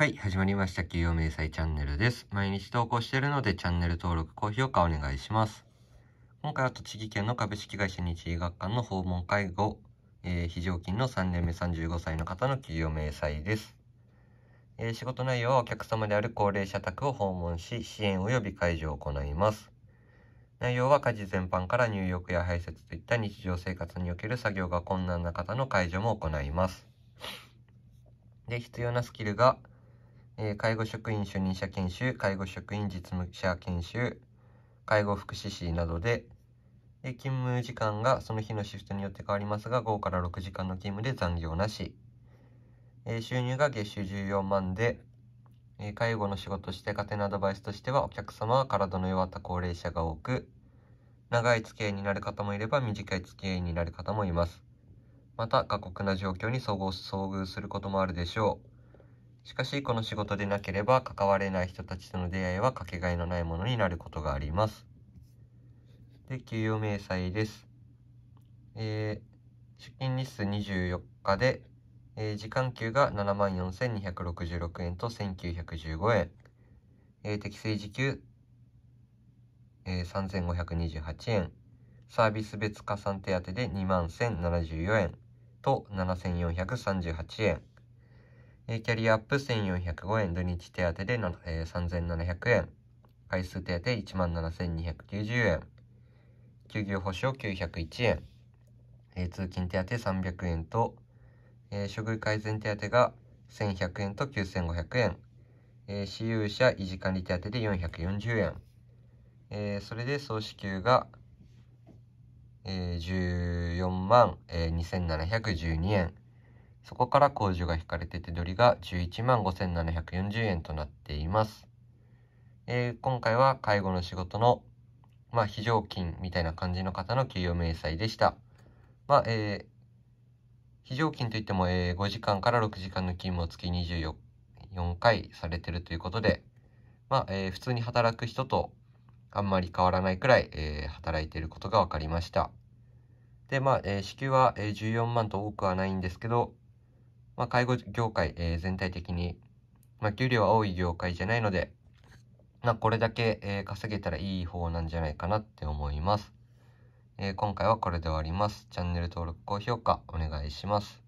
はい、始まりました。給与明細チャンネルです。毎日投稿しているので、チャンネル登録、高評価お願いします。今回は栃木県の株式会社日医学館の訪問介護、えー、非常勤の3年目35歳の方の給与明細です。えー、仕事内容はお客様である高齢者宅を訪問し、支援及び介助を行います。内容は家事全般から入浴や排泄といった日常生活における作業が困難な方の介助も行います。で、必要なスキルが、えー、介護職員主任者研修、介護職員実務者研修、介護福祉士などで、えー、勤務時間がその日のシフトによって変わりますが、5から6時間の勤務で残業なし。えー、収入が月収14万で、え介護の仕事して家庭のアドバイスとしては、お客様は体の弱った高齢者が多く、長い付き合いになる方もいれば、短い付き合いになる方もいます。また、過酷な状況に遭遇することもあるでしょう。しかしこの仕事でなければ関われない人たちとの出会いはかけがえのないものになることがあります。で、給与明細です。えー、出勤日数24日で、えー、時間給が74,266円と1,915円。えー、適正時給、えー、3,528円。サービス別加算手当で21,074円と7,438円。えキャリアアップ1405円、土日手当での、えー、3700円、回数手当17,290円、休業保証901円、えー、通勤手当300円と、えー、処遇改善手当が1100円と9500円、えー、私有者維持管理手当で440円、えー、それで総支給が、えー、14万、えー、2712円、そこから工事が引かれて手取りが11万5740円となっています。えー、今回は介護の仕事の、まあ、非常勤みたいな感じの方の給与明細でした。まあ、えー、非常勤といっても、えー、5時間から6時間の勤務を月24回されてるということで、まあ、えー、普通に働く人とあんまり変わらないくらい、えー、働いていることが分かりました。で、まあ、えー、支給は、え14万と多くはないんですけど、まあ、介護業界、えー、全体的に、まあ、給料は多い業界じゃないので、まあ、これだけ、えー、稼げたらいい方なんじゃないかなって思います。えー、今回はこれで終わります。チャンネル登録、高評価お願いします。